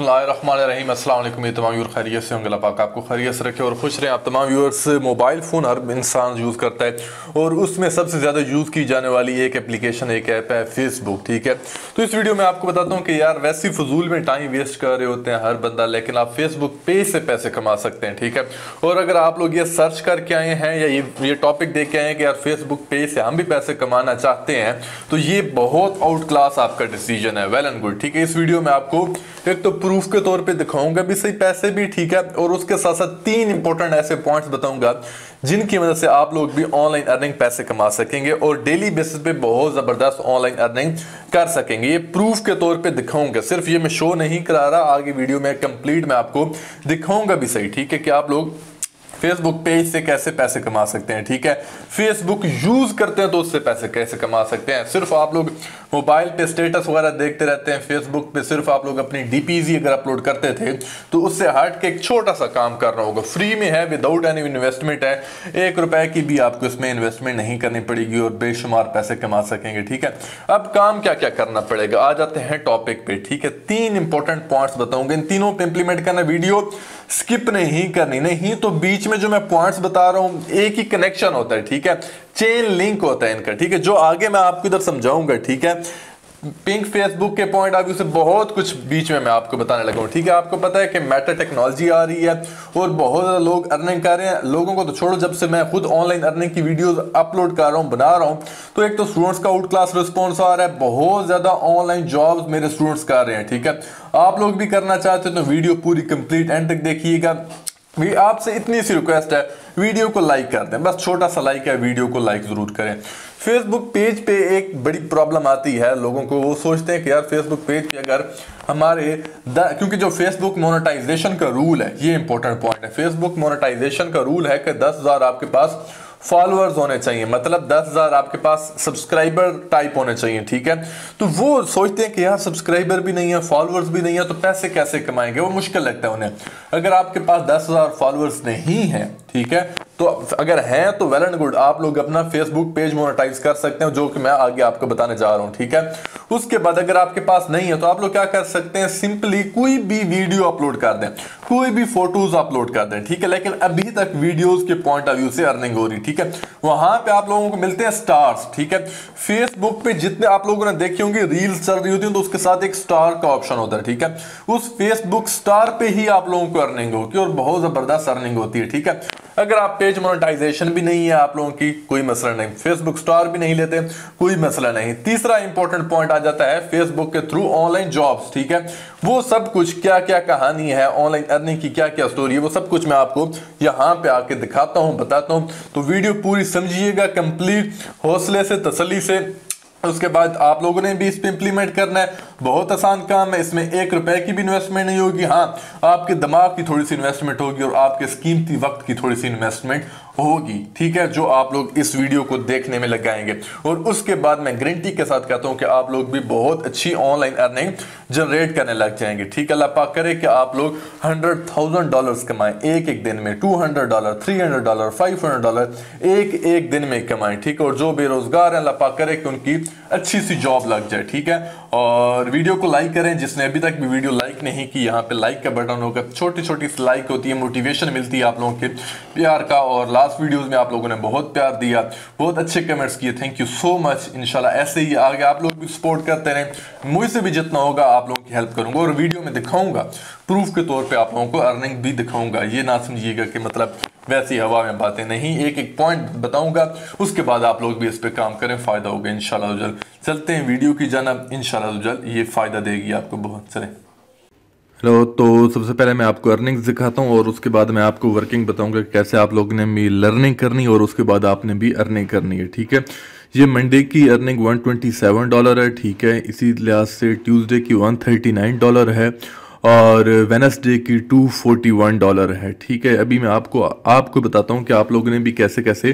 बसमीम ये तमाम व्यूर खैरियत से होंगे पाक आपको खैरियत से रखे और खुश रहें आप तमाम व्यूअर्स मोबाइल फ़ोन हर इंसान यूज़ करता है और उसमें सबसे ज़्यादा यूज़ की जाने वाली एक एप्लीकेशन एक ऐप है फेसबुक ठीक है तो इस वीडियो में आपको बताता हूँ कि यार वैसे फजूल में टाइम वेस्ट कर रहे होते हैं हर बंदा लेकिन आप फेसबुक पे से पैसे कमा सकते हैं ठीक है और अगर आप लोग ये सर्च करके आए हैं या ये ये टॉपिक देख के आए हैं कि यार फेसबुक पे से हम भी पैसे कमाना चाहते हैं तो ये बहुत आउट क्लास आपका डिसीजन है वेल एंड गुड ठीक है इस वीडियो में आपको एक तो प्रूफ के तौर पे दिखाऊंगा भी सही पैसे भी ठीक है और उसके साथ साथ तीन इंपॉर्टेंट ऐसे पॉइंट्स बताऊंगा जिनकी मदद से आप लोग भी ऑनलाइन अर्निंग पैसे कमा सकेंगे और डेली बेसिस पे बहुत ज़बरदस्त ऑनलाइन अर्निंग कर सकेंगे ये प्रूफ के तौर पे दिखाऊंगा सिर्फ ये मैं शो नहीं करा रहा आगे वीडियो में कंप्लीट में आपको दिखाऊंगा भी सही ठीक है कि आप लोग फेसबुक पेज से कैसे पैसे कमा सकते हैं ठीक है फेसबुक यूज करते हैं तो उससे पैसे कैसे कमा सकते हैं सिर्फ आप लोग मोबाइल पे स्टेटस वगैरह देखते रहते हैं फेसबुक पे सिर्फ आप लोग अपनी डीपीज अगर अपलोड करते थे तो उससे हट के एक छोटा सा काम करना होगा फ्री में है विदाउट एनी इन्वेस्टमेंट है एक रुपए की भी आपको इसमें इन्वेस्टमेंट नहीं करनी पड़ेगी और बेशुमार पैसे कमा सकेंगे ठीक है अब काम क्या क्या करना पड़ेगा आ जाते हैं टॉपिक पे ठीक है तीन इंपॉर्टेंट पॉइंट्स बताऊंगे इन तीनों पे इंप्लीमेंट करना वीडियो स्किप नहीं करनी नहीं तो बीच में जो मैं पॉइंट्स बता रहा हूं एक ही कनेक्शन होता है ठीक है चेन लिंक होता है इनका ठीक है जो आगे मैं आपको इधर समझाऊंगा ठीक है पिंक फेसबुक के पॉइंट ऑफ व्यू से बहुत कुछ बीच में मैं आपको बताने लगा हूँ ठीक है आपको पता है कि मेटा टेक्नोलॉजी आ रही है और बहुत ज़्यादा लोग अर्निंग कर रहे हैं लोगों को तो छोड़ो जब से मैं खुद ऑनलाइन अर्निंग की वीडियोस अपलोड कर रहा हूँ बना रहा हूँ तो एक तो स्टूडेंट्स का आउट क्लास रिस्पॉन्स आ रहा है बहुत ज़्यादा ऑनलाइन जॉब मेरे स्टूडेंट्स कर रहे हैं ठीक है आप लोग भी करना चाहते हैं तो वीडियो पूरी कंप्लीट एंड तक देखिएगा आपसे इतनी सी रिक्वेस्ट है वीडियो को लाइक कर दें बस छोटा सा लाइक है वीडियो को लाइक ज़रूर करें फेसबुक पेज पे एक बड़ी प्रॉब्लम आती है लोगों को वो सोचते हैं कि यार फेसबुक पेज पे अगर हमारे क्योंकि जो फेसबुक मोनेटाइजेशन का रूल है ये इंपॉर्टेंट पॉइंट है फेसबुक मोनेटाइजेशन का रूल है कि दस हज़ार आपके पास फॉलोअर्स होने चाहिए मतलब दस हज़ार आपके पास सब्सक्राइबर टाइप होने चाहिए ठीक है तो वो सोचते हैं कि यार सब्सक्राइबर भी नहीं है फॉलोअर्स भी नहीं है तो पैसे कैसे कमाएंगे वो मुश्किल लगता है उन्हें अगर आपके पास दस हज़ार फॉलोअर्स नहीं है ठीक है तो अगर है तो वेल एंड गुड आप लोग अपना फेसबुक पेज मोनेटाइज कर सकते हैं जो कि मैं आगे आपको बताने जा रहा हूँ ठीक है उसके बाद अगर आपके पास नहीं है तो आप लोग क्या कर सकते हैं सिंपली कोई भी वीडियो अपलोड कर दें कोई भी फोटोज अपलोड कर दें ठीक है लेकिन अभी तक वीडियोस के पॉइंट ऑफ व्यू से अर्निंग हो रही ठीक है वहां पे आप लोगों को मिलते हैं स्टार्स ठीक है फेसबुक पे जितने आप लोगों ने देखी होंगी रील्स चल रही होती है तो उसके साथ एक स्टार का ऑप्शन होता है ठीक है उस फेसबुक स्टार पे ही आप लोगों को अर्निंग होगी और बहुत जबरदस्त अर्निंग होती है ठीक है अगर आप पेज मोनेटाइजेशन भी नहीं है आप लोगों की कोई मसला नहीं फेसबुक स्टार भी नहीं लेते कोई मसला नहीं तीसरा इंपॉर्टेंट पॉइंट आ जाता है फेसबुक के थ्रू ऑनलाइन जॉब्स ठीक है वो सब कुछ क्या क्या कहानी है ऑनलाइन अर्निंग की क्या क्या स्टोरी है वो सब कुछ मैं आपको यहाँ पे आके दिखाता हूँ बताता हूँ तो वीडियो पूरी समझिएगा कंप्लीट हौसले से तसली से उसके बाद आप लोगों ने भी इस पर इंप्लीमेंट करना है बहुत आसान काम है इसमें एक रुपए की भी इन्वेस्टमेंट नहीं होगी हाँ आपके दिमाग की थोड़ी सी इन्वेस्टमेंट होगी और आपके कीमती वक्त की थोड़ी सी इन्वेस्टमेंट होगी ठीक है जो आप लोग इस वीडियो को देखने में लगाएंगे और उसके बाद मैं गारंटी के साथ कहता हूँ कि आप लोग भी बहुत अच्छी ऑनलाइन अर्निंग जनरेट करने लग जाएंगे ठीक अल्लाह पाक करे कि आप लोग हंड्रेड थाउजेंड डॉलर कमाएं एक एक दिन में two hundred dollar three hundred dollar five hundred dollar एक एक दिन में कमाएं ठीक है और जो बेरोजगार हैं अल्लाह पाक करे कि उनकी अच्छी सी जॉब लग जाए ठीक है और वीडियो को लाइक करें जिसने अभी तक भी वीडियो लाइक नहीं की यहाँ पे लाइक का बटन होगा छोटी छोटी सी लाइक होती है मोटिवेशन मिलती है आप लोगों के प्यार का और लास्ट वीडियो में आप लोगों ने बहुत प्यार दिया बहुत अच्छे कमेंट्स किए थैंक यू सो मच इनशाला ऐसे ही आगे आप लोग भी सपोर्ट करते रहें मुझसे भी जितना होगा आप आप लोगों की हेल्प करूंगा और वीडियो में दिखाऊंगा प्रूफ के तौर पे आप लोगों को अर्निंग भी दिखाऊंगा ये ना समझिएगा कि मतलब वैसी हवा में बातें नहीं एक एक पॉइंट बताऊंगा उसके बाद आप लोग भी इस पर काम करें फ़ायदा होगा इन जल चलते हैं वीडियो की जाना इन जल ये फ़ायदा देगी आपको बहुत सारे हेलो तो सबसे पहले मैं आपको अर्निंग्स दिखाता हूँ और उसके बाद मैं आपको वर्किंग बताऊंगा कैसे आप लोगों ने भी लर्निंग करनी और उसके बाद आपने भी अर्निंग करनी है ठीक है ये मंडे की अर्निंग 127 डॉलर है ठीक है इसी लिहाज से ट्यूसडे की 139 डॉलर है और वेनसडे की 241 डॉलर है ठीक है अभी मैं आपको आपको बताता हूँ कि आप लोगों ने भी कैसे कैसे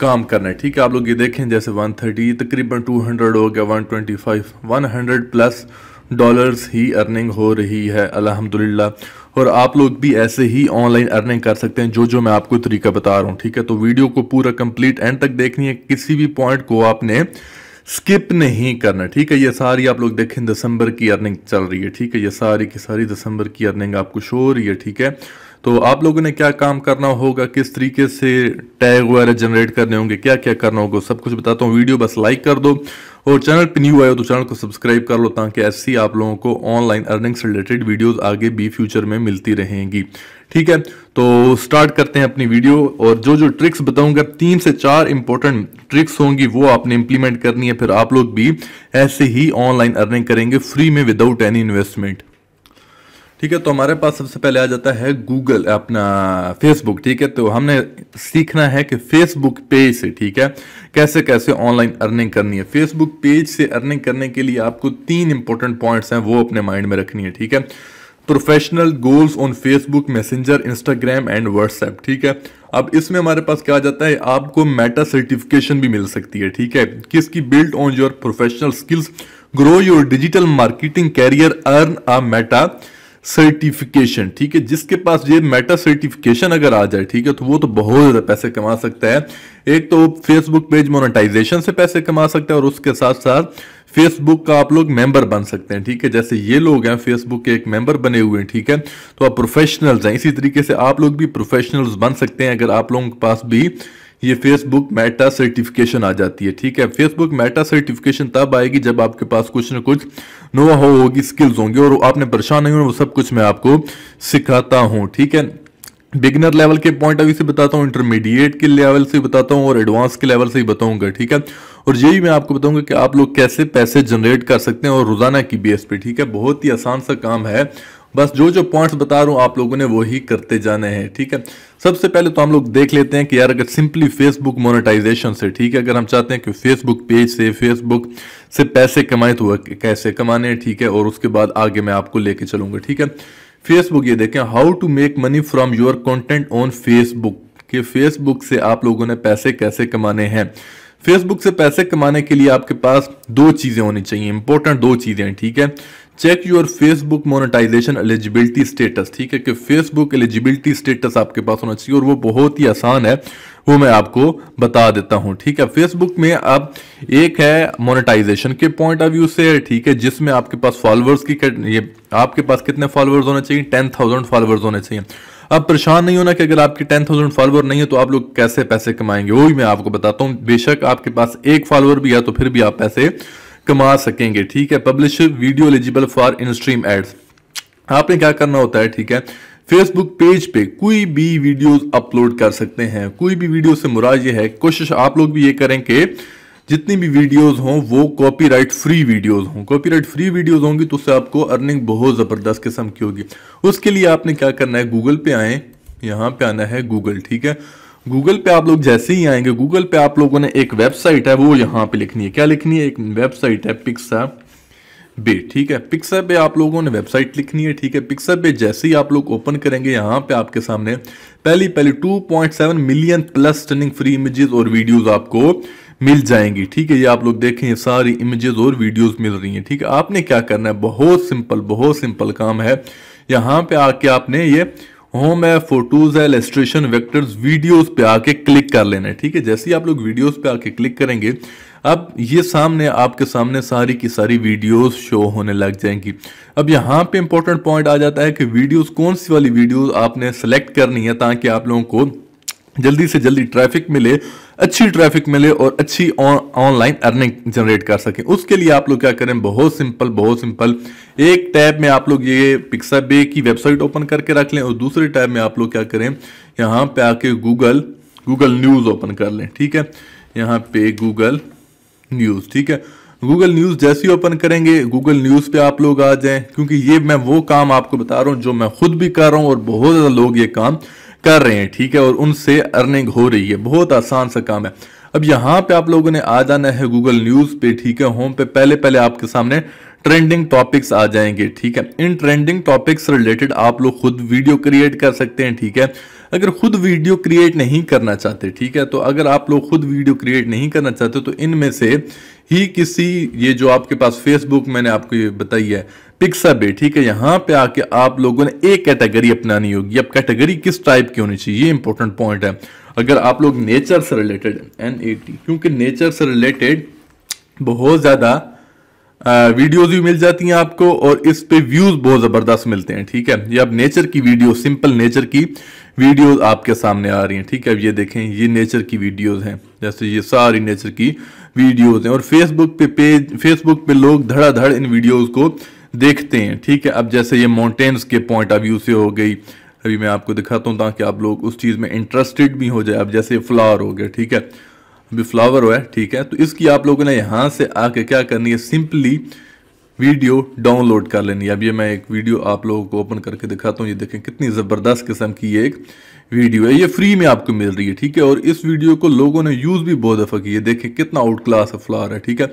काम करना है ठीक है आप लोग ये देखें जैसे 130 तकरीबन 200 हो गया 125 100 प्लस डॉलर्स ही अर्निंग हो रही है अलहमदिल्ला और आप लोग भी ऐसे ही ऑनलाइन अर्निंग कर सकते हैं जो जो मैं आपको तरीका बता रहा हूँ ठीक है तो वीडियो को पूरा कंप्लीट एंड तक देखनी है किसी भी पॉइंट को आपने स्किप नहीं करना ठीक है ये सारी आप लोग देखें दिसंबर की अर्निंग चल रही है ठीक है ये सारी की सारी दिसंबर की अर्निंग आपको शो हो रही है ठीक है तो आप लोगों ने क्या काम करना होगा किस तरीके से टैग वगैरह जनरेट करने होंगे क्या क्या करना होगा सब कुछ बताता हूँ वीडियो बस लाइक कर दो और चैनल पर न्यू आए हो तो चैनल को सब्सक्राइब कर लो ताकि ऐसी आप लोगों को ऑनलाइन अर्निंग से रिलेटेड वीडियोज़ आगे भी फ्यूचर में मिलती रहेंगी ठीक है तो स्टार्ट करते हैं अपनी वीडियो और जो जो ट्रिक्स बताऊंगा तीन से चार इंपॉर्टेंट ट्रिक्स होंगी वो आपने इंप्लीमेंट करनी है फिर आप लोग भी ऐसे ही ऑनलाइन अर्निंग करेंगे फ्री में विदाउट एनी इन्वेस्टमेंट ठीक है तो हमारे पास सबसे पहले आ जाता है गूगल अपना फेसबुक ठीक है तो हमने सीखना है कि फेसबुक पेज से ठीक है कैसे कैसे ऑनलाइन अर्निंग करनी है फेसबुक पेज से अर्निंग करने के लिए आपको तीन इंपॉर्टेंट पॉइंट्स हैं वो अपने माइंड में रखनी है ठीक है professional goals on Facebook Messenger Instagram and WhatsApp ठीक है अब इसमें हमारे पास क्या आ जाता है आपको मेटा सर्टिफिकेशन भी मिल सकती है ठीक है किसकी build on your professional skills grow your digital marketing career earn a Meta certification ठीक है जिसके पास ये मेटा सर्टिफिकेशन अगर आ जाए ठीक है तो वो तो बहुत ज़्यादा पैसे कमा सकता है एक तो फेसबुक पेज मोनेटाइजेशन से पैसे कमा सकता है और उसके साथ साथ फेसबुक का आप लोग मेंबर बन सकते हैं ठीक है जैसे ये लोग हैं फेसबुक के एक मेंबर बने हुए हैं ठीक है तो आप प्रोफेशनल्स हैं इसी तरीके से आप लोग भी प्रोफेशनल्स बन सकते हैं अगर आप लोगों के पास भी ये फेसबुक मेटा सर्टिफिकेशन आ जाती है ठीक है फेसबुक मेटा सर्टिफिकेशन तब आएगी जब आपके पास कुछ ना कुछ नो हो होगी स्किल्स होंगी और आपने परेशान नहीं होना वो सब कुछ मैं आपको सिखाता हूँ ठीक है बिगिनर लेवल के पॉइंट अभी से बताता हूँ इंटरमीडिएट के लेवल से बताता हूँ और एडवांस के लेवल से ही बताऊंगा ठीक है और यही मैं आपको बताऊंगा कि आप लोग कैसे पैसे जनरेट कर सकते हैं और रोजाना की बेस पे ठीक है बहुत ही आसान सा काम है बस जो जो पॉइंट्स बता रहा हूँ आप लोगों ने वही करते जाने हैं ठीक है सबसे पहले तो हम लोग देख लेते हैं कि यार अगर सिंपली फेसबुक मोनेटाइजेशन से ठीक है अगर हम चाहते हैं कि फेसबुक पेज से फेसबुक से पैसे कमाए तो कैसे कमाने हैं ठीक है और उसके बाद आगे मैं आपको लेके चलूंगा ठीक है फेसबुक ये देखें how to make money from your content on Facebook कि फेसबुक से आप लोगों ने पैसे कैसे कमाने हैं फेसबुक से पैसे कमाने के लिए आपके पास दो चीज़ें होनी चाहिए इंपॉर्टेंट दो चीज़ें ठीक है check your Facebook monetization eligibility status ठीक है कि फेसबुक एलिजिबिलिटी स्टेटस आपके पास होना चाहिए और वो बहुत ही आसान है वो मैं आपको बता देता हूँ ठीक है फेसबुक में अब एक है मोनेटाइजेशन के पॉइंट ऑफ व्यू से ठीक है जिसमें आपके पास फॉलोअर्स की ये आपके पास कितने फॉलोअर्स होने चाहिए टेन थाउजेंड फॉलोअर्स होने चाहिए अब परेशान नहीं होना कि अगर आपके टेन थाउजेंड फॉलोअर नहीं है तो आप लोग कैसे पैसे कमाएंगे वही मैं आपको बताता हूँ बेशक आपके पास एक फॉलोअर भी है तो फिर भी आप पैसे कमा सकेंगे ठीक है publish video eligible for in stream ads आपने क्या करना होता है ठीक है फेसबुक पेज पे कोई भी वीडियोस अपलोड कर सकते हैं कोई भी वीडियो से मुराद ये है कोशिश आप लोग भी ये करें कि जितनी भी वीडियोस हों वो कॉपीराइट फ्री वीडियोस हों कॉपीराइट फ्री वीडियोस होंगी तो उससे आपको अर्निंग बहुत ज़बरदस्त किस्म की होगी उसके लिए आपने क्या करना है गूगल पे आए यहाँ पे आना है गूगल ठीक है गूगल पे आप लोग जैसे ही आएंगे गूगल पे आप लोगों ने एक वेबसाइट है वो यहाँ पे लिखनी है क्या लिखनी है एक वेबसाइट है पिक्सा बे ठीक है पिक्सा पे आप लोगों ने वेबसाइट लिखनी है ठीक है पिक्सा पे जैसे ही आप लोग ओपन करेंगे यहाँ पे आपके सामने पहली पहली 2.7 million plus turning free images और वीडियोस आपको मिल जाएंगी ठीक है ये आप लोग देखें सारी इमेजेस और वीडियोस मिल रही हैं ठीक है आपने क्या करना है बहुत सिंपल बहुत सिंपल काम है यहाँ पे आके आपने ये होम है फोटोज है इलेस्ट्रेशन वेक्टर्स वीडियोस पे आके क्लिक कर लेना है ठीक है जैसे ही आप लोग वीडियोस पे आके क्लिक करेंगे अब ये सामने आपके सामने सारी की सारी वीडियोस शो होने लग जाएंगी अब यहाँ पे इंपॉर्टेंट पॉइंट आ जाता है कि वीडियोस कौन सी वाली वीडियोस आपने सेलेक्ट करनी है ताकि आप लोगों को जल्दी से जल्दी ट्रैफिक मिले अच्छी ट्रैफिक मिले और अच्छी ऑनलाइन अर्निंग जनरेट कर सके उसके लिए आप लोग क्या करें बहुत सिंपल बहुत सिंपल एक टैब में आप लोग ये पिक्सा बे की वेबसाइट ओपन करके रख लें और दूसरे टैब में आप लोग क्या करें यहाँ पे आके गूगल गूगल न्यूज़ ओपन कर लें ठीक है यहाँ पे गूगल न्यूज़ ठीक है गूगल न्यूज़ जैसे ही ओपन करेंगे गूगल न्यूज़ पे आप लोग आ जाएं क्योंकि ये मैं वो काम आपको बता रहा हूँ जो मैं खुद भी कर रहा हूँ और बहुत ज़्यादा लोग ये काम कर रहे हैं ठीक है और उनसे अर्निंग हो रही है बहुत आसान सा काम है अब यहाँ पे आप लोगों ने आ जाना है गूगल न्यूज़ पे ठीक है होम पे पहले पहले आपके सामने ट्रेंडिंग टॉपिक्स आ जाएंगे ठीक है इन ट्रेंडिंग टॉपिक्स रिलेटेड आप लोग खुद वीडियो क्रिएट कर सकते हैं ठीक है अगर खुद वीडियो क्रिएट नहीं करना चाहते ठीक है तो अगर आप लोग खुद वीडियो क्रिएट नहीं करना चाहते तो इनमें से ही किसी ये जो आपके पास फेसबुक मैंने आपको ये बताई है बे ठीक है यहाँ पे आके आप लोगों ने एक कैटेगरी अपनानी होगी अब कैटेगरी किस टाइप की होनी चाहिए ये इंपॉर्टेंट पॉइंट है अगर आप लोग नेचर से रिलेटेड एन क्योंकि नेचर से रिलेटेड बहुत ज़्यादा वीडियोज भी मिल जाती हैं आपको और इस पे व्यूज बहुत ज़बरदस्त मिलते हैं ठीक है ये अब नेचर की वीडियो सिंपल नेचर की वीडियोज आपके सामने आ रही हैं ठीक है अब ये देखें ये नेचर की वीडियोज हैं जैसे ये सारी नेचर की वीडियोज हैं और फेसबुक पे पेज फेसबुक पे लोग धड़ाधड़ इन वीडियोज़ को देखते हैं ठीक है अब जैसे ये माउंटेन्स के पॉइंट ऑफ व्यू से हो गई अभी मैं आपको दिखाता हूँ ताकि आप लोग उस चीज़ में इंटरेस्टेड भी हो जाए अब जैसे फ्लावर हो गया ठीक है फ्लावर है ठीक है तो इसकी आप लोगों ने यहाँ से आके क्या करनी है सिंपली वीडियो डाउनलोड कर लेनी है अब ये मैं एक वीडियो आप लोगों को ओपन करके दिखाता हूँ ये देखें कितनी ज़बरदस्त किस्म की ये एक वीडियो है ये फ्री में आपको मिल रही है ठीक है और इस वीडियो को लोगों ने यूज़ भी बहुत दफ़ा किया देखें कितना आउट क्लास फ्लावर है ठीक है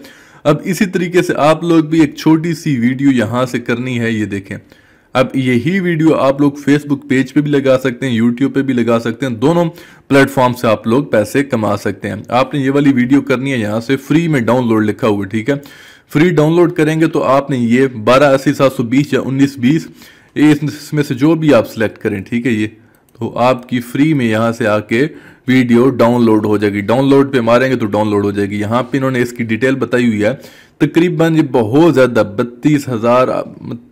अब इसी तरीके से आप लोग भी एक छोटी सी वीडियो यहाँ से करनी है ये देखें अब यही वीडियो आप लोग फेसबुक पेज पे भी लगा सकते हैं यूट्यूब पे भी लगा सकते हैं दोनों प्लेटफॉर्म से आप लोग पैसे कमा सकते हैं आपने ये वाली वीडियो करनी है यहाँ से फ्री में डाउनलोड लिखा हुआ ठीक है फ्री डाउनलोड करेंगे तो आपने ये बारह अस्सी सात सौ बीस या उन्नीस बीस इसमें से जो भी आप सेलेक्ट करें ठीक है ये तो आपकी फ्री में यहाँ से आके वीडियो डाउनलोड हो जाएगी डाउनलोड पे मारेंगे तो डाउनलोड हो जाएगी यहाँ पे इन्होंने इसकी डिटेल बताई हुई है तकरीबन ये बहुत ज़्यादा बत्तीस हज़ार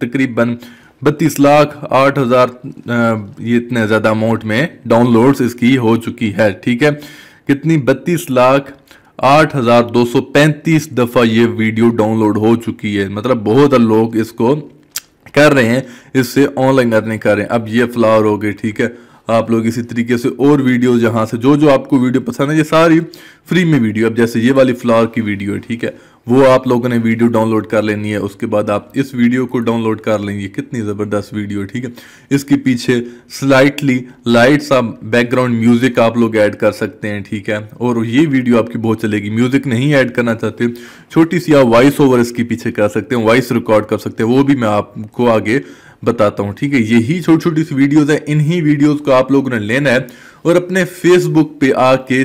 तकरीबन बत्तीस लाख आठ हज़ार ये इतने ज़्यादा अमाउंट में डाउनलोड इसकी हो चुकी है ठीक है कितनी बत्तीस लाख आठ हज़ार दो सौ पैंतीस दफ़ा ये वीडियो डाउनलोड हो चुकी है मतलब बहुत लोग इसको कर रहे हैं इससे ऑनलाइन अर्निंग कर रहे हैं अब ये फ्लावर हो गए ठीक है आप लोग इसी तरीके से और वीडियो यहाँ से जो जो आपको वीडियो पसंद है ये सारी फ्री में वीडियो अब जैसे ये वाली फ्लावर की वीडियो है ठीक है वो आप लोगों ने वीडियो डाउनलोड कर लेनी है उसके बाद आप इस वीडियो को डाउनलोड कर लेंगे कितनी ज़बरदस्त वीडियो ठीक है इसके पीछे स्लाइटली लाइट सा बैकग्राउंड म्यूज़िक आप लोग ऐड कर सकते हैं ठीक है और ये वीडियो आपकी बहुत चलेगी म्यूज़िक नहीं ऐड करना चाहते छोटी सी आप वॉइस ओवर इसके पीछे कर सकते हैं वॉइस रिकॉर्ड कर सकते हैं वो भी मैं आपको आगे बताता हूँ ठीक है यही छोटी छोटी सी वीडियोज़ हैं इन्हीं वीडियोज़ को आप लोगों ने लेना है और अपने फेसबुक पे आके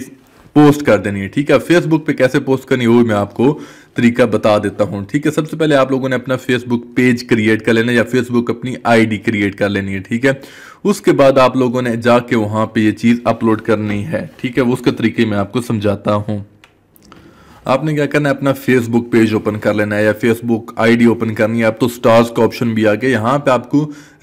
पोस्ट कर देनी है ठीक है फेसबुक पे कैसे पोस्ट करनी है वो मैं आपको तरीका बता देता हूँ ठीक है सबसे पहले आप लोगों ने अपना फेसबुक पेज क्रिएट कर लेना या फेसबुक अपनी आईडी क्रिएट कर लेनी है ठीक है उसके बाद आप लोगों ने जाके वहां पे ये चीज़ अपलोड करनी है ठीक है वो तरीके मैं आपको समझाता हूँ आपने क्या करना है अपना फेसबुक पेज ओपन कर लेना है या फेसबुक आईडी ओपन करनी है आप तो स्टार्स का ऑप्शन भी आ गया यहाँ पे आपको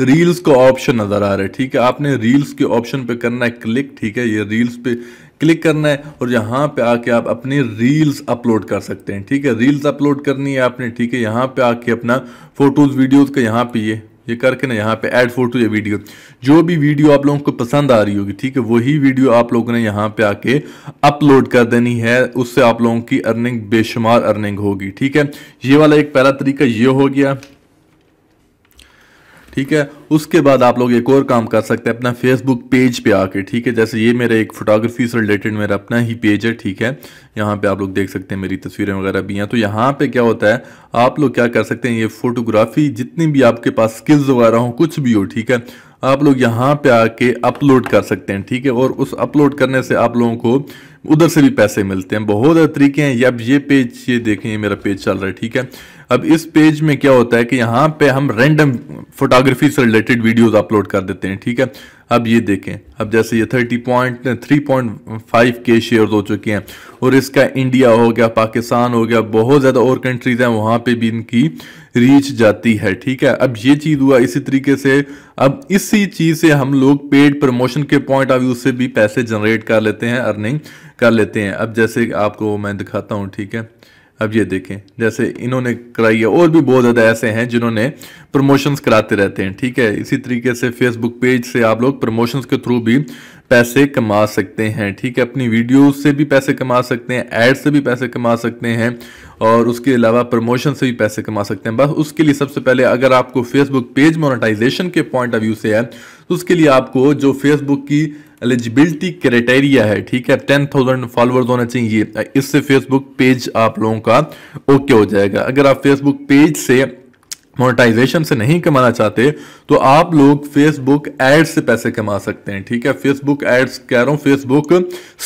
रील्स का ऑप्शन नज़र आ रहा है ठीक है आपने रील्स के ऑप्शन पे करना है क्लिक ठीक है ये रील्स पे क्लिक करना है और यहाँ पे आके आप अपनी रील्स अपलोड कर सकते हैं ठीक है रील्स अपलोड करनी है आपने ठीक है यहाँ पे आके अपना फोटोज़ वीडियोज़ का यहाँ पे ये ये करके ना यहाँ पे ऐड फोटो या वीडियो जो भी वीडियो आप लोगों को पसंद आ रही होगी ठीक है वही वीडियो आप लोगों ने यहाँ पे आके अपलोड कर देनी है उससे आप लोगों की अर्निंग बेशुमार अर्निंग होगी ठीक है ये वाला एक पहला तरीका ये हो गया ठीक है उसके बाद आप लोग एक और काम कर सकते हैं अपना फेसबुक पेज पे आके ठीक है जैसे ये मेरा एक फोटोग्राफी से रिलेटेड मेरा अपना ही पेज है ठीक है यहाँ पे आप लोग देख सकते हैं मेरी तस्वीरें वगैरह भी हैं तो यहाँ पे क्या होता है आप लोग क्या कर सकते हैं ये फोटोग्राफी जितनी भी आपके पास स्किल्स वगैरह हो कुछ भी हो ठीक है आप लोग यहाँ पे आके अपलोड कर सकते हैं ठीक है और उस अपलोड करने से आप लोगों को उधर से भी पैसे मिलते हैं बहुत तरीके हैं या अब ये पेज ये देखें ये मेरा पेज चल रहा है ठीक है अब इस पेज में क्या होता है कि यहाँ पे हम रैंडम फोटोग्राफी से रिलेटेड वीडियोस अपलोड कर देते हैं ठीक है अब ये देखें अब जैसे ये thirty point three point five के शेयर हो चुके हैं और इसका इंडिया हो गया पाकिस्तान हो गया बहुत ज़्यादा और कंट्रीज़ हैं वहां पे भी इनकी रीच जाती है ठीक है अब ये चीज़ हुआ इसी तरीके से अब इसी चीज़ से हम लोग पेड प्रमोशन के पॉइंट ऑफ व्यू से भी पैसे जनरेट कर लेते हैं अर्निंग कर लेते हैं अब जैसे आपको मैं दिखाता हूँ ठीक है अब ये देखें जैसे इन्होंने कराई है और भी बहुत ज़्यादा ऐसे हैं जिन्होंने प्रमोशंस कराते रहते हैं ठीक है इसी तरीके से फेसबुक पेज से आप लोग प्रमोशंस के थ्रू भी पैसे कमा सकते हैं ठीक है अपनी वीडियो से भी पैसे कमा सकते हैं एड से भी पैसे कमा सकते हैं और उसके अलावा प्रमोशन से भी पैसे कमा सकते हैं बस उसके लिए सबसे पहले अगर आपको फेसबुक पेज मोनेटाइजेशन के पॉइंट ऑफ व्यू से है तो उसके लिए आपको जो फेसबुक की एलिजिबिलिटी क्राइटेरिया है ठीक है टेन थाउजेंड फॉलोअर्स होना चाहिए इससे फेसबुक पेज आप लोगों का ओके हो जाएगा अगर आप फेसबुक पेज से मोनेटाइजेशन से नहीं कमाना चाहते तो आप लोग फेसबुक एड्स से पैसे कमा सकते हैं ठीक है फेसबुक एड्स कह रहा हूं फेसबुक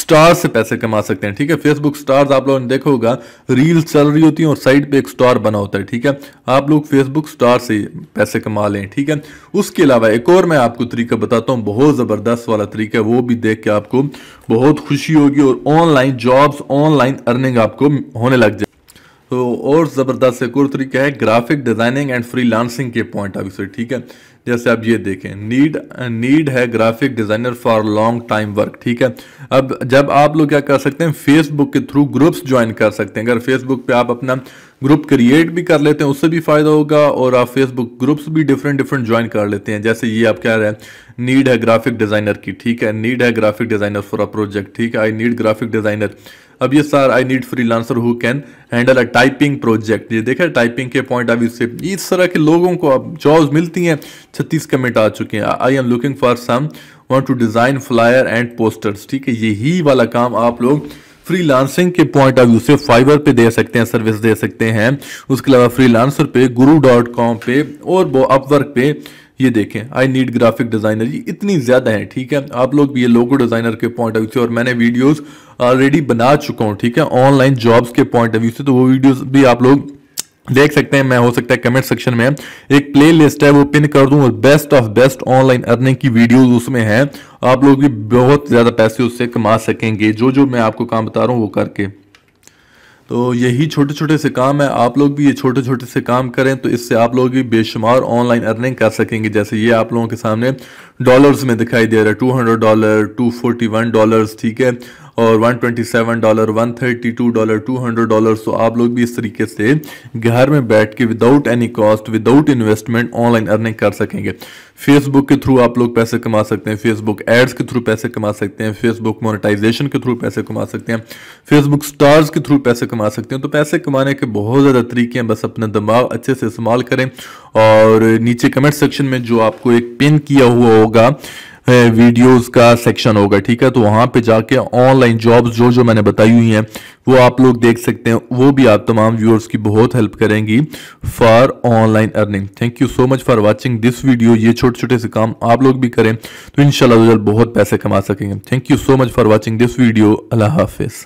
स्टार से पैसे कमा सकते हैं ठीक है फेसबुक स्टार्स आप लोगों ने देखा होगा रील चल रही होती है और साइड पे एक स्टार बना होता है ठीक है आप लोग फेसबुक स्टार से पैसे कमा लें ठीक है उसके अलावा एक और मैं आपको तरीका बताता हूँ बहुत ज़बरदस्त वाला तरीका है वो भी देख के आपको बहुत खुशी होगी और ऑनलाइन जॉब्स ऑनलाइन अर्निंग आपको होने लग जाए तो और ज़बरदस्त एक और तरीका है ग्राफिक डिज़ाइनिंग एंड फ्रीलांसिंग के पॉइंट ऑफ से ठीक है जैसे आप ये देखें नीड नीड है graphic designer for long time work ठीक है अब जब आप लोग क्या कर सकते हैं फेसबुक के थ्रू ग्रुप्स ज्वाइन कर सकते हैं अगर फेसबुक पे आप अपना ग्रुप क्रिएट भी कर लेते हैं उससे भी फ़ायदा होगा और आप फेसबुक ग्रुप्स भी डिफरेंट डिफरेंट ज्वाइन कर लेते हैं जैसे ये आप क्या रहे हैं नीड है ग्राफिक डिज़ाइनर की ठीक है नीड है graphic designer for a project ठीक है आई नीड ग्राफिक डिज़ाइनर अब ये sir I need freelancer who can handle a typing project ये देखा टाइपिंग के पॉइंट ऑफ व्यू से इस तरह के लोगों को अब जॉब मिलती हैं छत्तीस कमेंट आ चुके हैं I am looking for some want to design flyer and posters ठीक है यही वाला काम आप लोग फ्रीलांसिंग के पॉइंट ऑफ व्यू से फाइबर पे दे सकते हैं सर्विस दे सकते हैं उसके अलावा फ्रीलांसर पे गुरु डॉट कॉम पे और वो अपवर्क पे ये देखें आई नीड ग्राफिक डिज़ाइनर ये इतनी ज़्यादा है ठीक है आप लोग भी ये लोगो डिज़ाइनर के पॉइंट ऑफ व्यू से और मैंने वीडियोस ऑलरेडी बना चुका हूँ ठीक है ऑनलाइन जॉब्स के पॉइंट ऑफ व्यू से तो वो वीडियोस भी आप लोग देख सकते हैं मैं हो सकता है कमेंट सेक्शन में एक प्ले लिस्ट है वो पिन कर दूं और best of best online earning की वीडियोस उसमें हैं आप लोग भी बहुत ज़्यादा पैसे उससे कमा सकेंगे जो जो मैं आपको काम बता रहा हूँ वो करके तो यही छोटे छोटे से काम है आप लोग भी ये छोटे छोटे से काम करें तो इससे आप लोग भी बेशुमार ऑनलाइन अर्निंग कर सकेंगे जैसे ये आप लोगों के सामने डॉलर्स में दिखाई दे रहा है two hundred dollar two forty one dollar ठीक है और 127 डॉलर 132 डॉलर 200 डॉलर सो आप लोग भी इस तरीके से घर में बैठ के without any cost without investment online earning कर सकेंगे फेसबुक के थ्रू आप लोग पैसे कमा सकते हैं फेसबुक एड्स के थ्रू पैसे कमा सकते हैं फेसबुक मोनिटाइजेशन के थ्रू पैसे कमा सकते हैं फेसबुक स्टार्स के थ्रू पैसे कमा सकते हैं तो पैसे कमाने के बहुत ज़्यादा तरीके हैं बस अपना दिमाग अच्छे से इस्तेमाल करें और नीचे कमेंट सेक्शन में जो आपको एक पिन किया हुआ होगा वीडियोस का सेक्शन होगा ठीक है तो वहां पे जाके ऑनलाइन जॉब्स जो जो मैंने बताई हुई हैं वो आप लोग देख सकते हैं वो भी आप तमाम व्यूअर्स की बहुत हेल्प करेंगी for online earning thank you so much for watching this video ये छोटे छोटे से काम आप लोग भी करें तो इन बहुत पैसे कमा सकेंगे thank you so much for watching this video अल्लाह हाफिज़